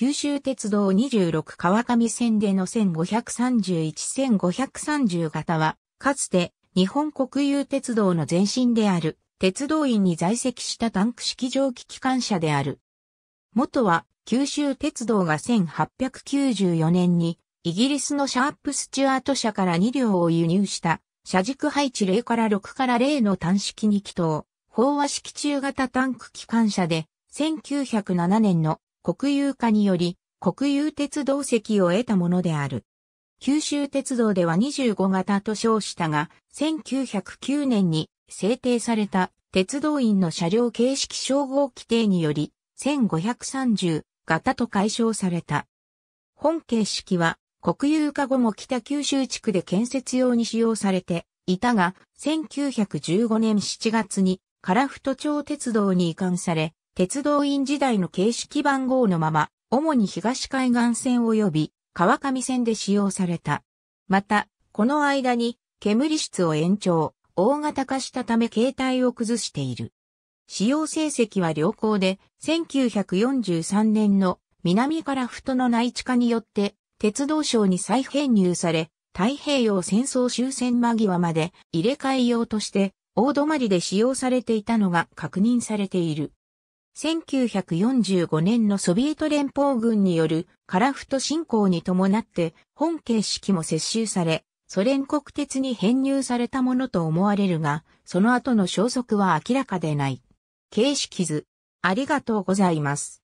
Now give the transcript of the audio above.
九州鉄道26川上線での1531-1530型は、かつて日本国有鉄道の前身である、鉄道院に在籍したタンク式蒸気機関車である。元は、九州鉄道が1894年に、イギリスのシャープスチュアート社から2両を輸入した、車軸配置0から6から0の単式2気筒、飽和式中型タンク機関車で、1907年の国有化により、国有鉄道席を得たものである。九州鉄道では25型と称したが、1909年に制定された鉄道員の車両形式称号規定により、1530型と解消された。本形式は国有化後も北九州地区で建設用に使用されていたが、1915年7月に樺太町鉄道に移管され、鉄道院時代の形式番号のまま、主に東海岸線及び川上線で使用された。また、この間に煙室を延長、大型化したため形態を崩している。使用成績は良好で、1943年の南かふ太の内地化によって鉄道省に再編入され、太平洋戦争終戦間際まで入れ替え用として大止まりで使用されていたのが確認されている。1945年のソビエト連邦軍によるカラフト侵攻に伴って本形式も接収され、ソ連国鉄に編入されたものと思われるが、その後の消息は明らかでない。形式図。ありがとうございます。